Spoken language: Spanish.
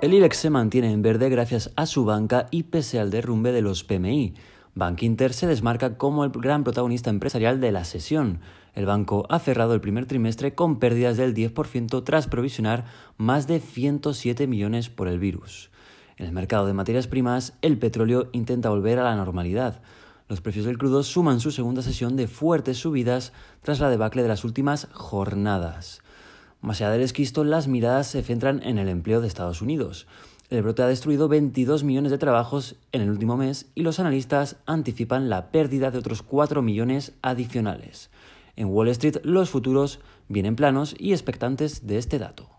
El IBEX se mantiene en verde gracias a su banca y pese al derrumbe de los PMI. Bank Inter se desmarca como el gran protagonista empresarial de la sesión. El banco ha cerrado el primer trimestre con pérdidas del 10% tras provisionar más de 107 millones por el virus. En el mercado de materias primas, el petróleo intenta volver a la normalidad. Los precios del crudo suman su segunda sesión de fuertes subidas tras la debacle de las últimas jornadas. Más allá del esquisto, las miradas se centran en el empleo de Estados Unidos. El brote ha destruido 22 millones de trabajos en el último mes y los analistas anticipan la pérdida de otros 4 millones adicionales. En Wall Street los futuros vienen planos y expectantes de este dato.